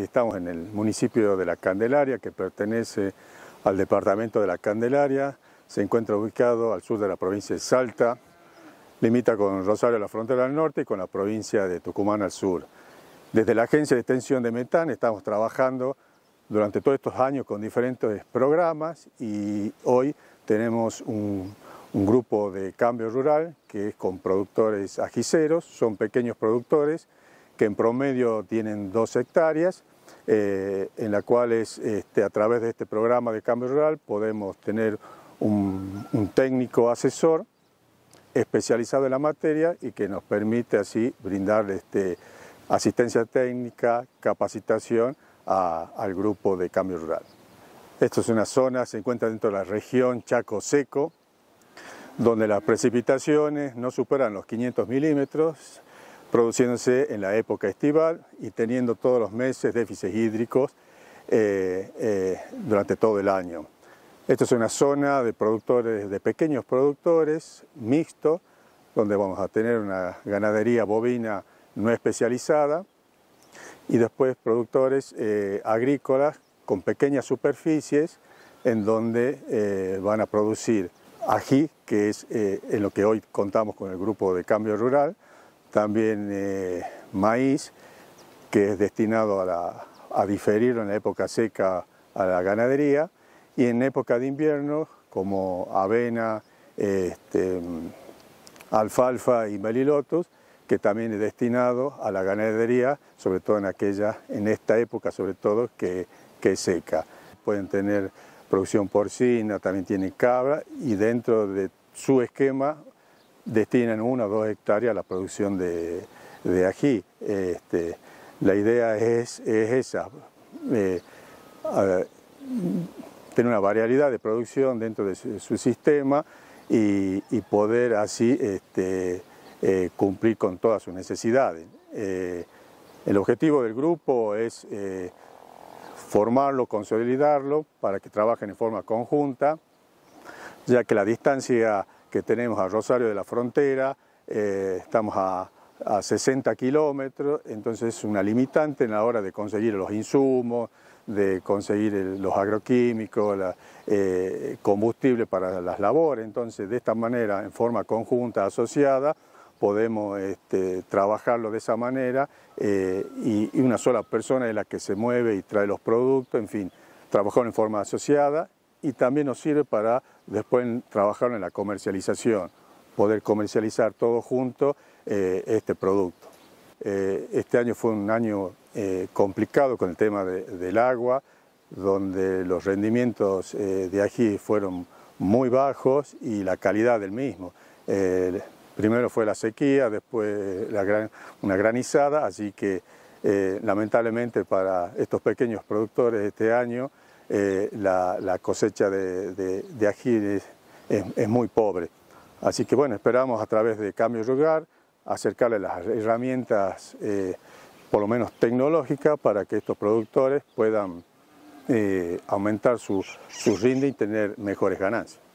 Estamos en el municipio de La Candelaria, que pertenece al departamento de La Candelaria, se encuentra ubicado al sur de la provincia de Salta, limita con Rosario la frontera al norte y con la provincia de Tucumán al sur. Desde la Agencia de Extensión de Metán estamos trabajando durante todos estos años con diferentes programas y hoy tenemos un, un grupo de cambio rural que es con productores ajiceros, son pequeños productores que en promedio tienen dos hectáreas, eh, en la cual este, a través de este programa de cambio rural podemos tener un, técnico asesor especializado en la materia y que nos permite así brindar este, asistencia técnica, capacitación al grupo de cambio rural. Esto es una zona, se encuentra dentro de la región Chaco Seco, donde las precipitaciones no superan los 500 milímetros produciéndose en la época estival y teniendo todos los meses déficits hídricos eh, eh, durante todo el año. Esta es una zona de productores, de pequeños productores, mixto, donde vamos a tener una ganadería bovina no especializada y después productores eh, agrícolas con pequeñas superficies en donde van a producir ají, que es en lo que hoy contamos con el grupo de cambio rural, también eh, maíz, que es destinado a, diferir diferirlo en la época seca a la ganadería, y en época de invierno, como avena, este, alfalfa y melilotos que también es destinado a la ganadería, sobre todo en aquella, en esta época sobre todo, que, que seca. Pueden tener producción porcina, también tienen cabra y dentro de su esquema destinan una o dos hectáreas a la producción de, de ají. Este, la idea es, esa, eh, tener una variedad de producción dentro de su, sistema y, poder así este, eh, cumplir con todas sus necesidades. Eh, el objetivo del grupo es formarlo, consolidarlo para que trabajen en forma conjunta, ya que la distancia que tenemos a Rosario de la Frontera, eh, estamos a, 60 kilómetros, entonces es una limitante en la hora de conseguir los insumos, de conseguir los agroquímicos, eh, combustible para las labores. Entonces, de esta manera, en forma conjunta, asociada, podemos este, trabajarlo de esa manera eh, y, una sola persona es la que se mueve y trae los productos, en fin, trabajar en forma asociada y también nos sirve para Después trabajaron en la comercialización, poder comercializar todo junto eh, este producto. Eh, este año fue un año eh, complicado con el tema del agua, donde los rendimientos de ají fueron muy bajos y la calidad del mismo. primero fue la sequía, después una granizada, así que lamentablemente para estos pequeños productores este año eh, la, cosecha de, de, es, muy pobre. Así que bueno, esperamos a través de Cambio lugar acercarle las herramientas, eh, por lo menos tecnológicas, para que estos productores puedan eh, aumentar sus, sus rinde y tener mejores ganancias.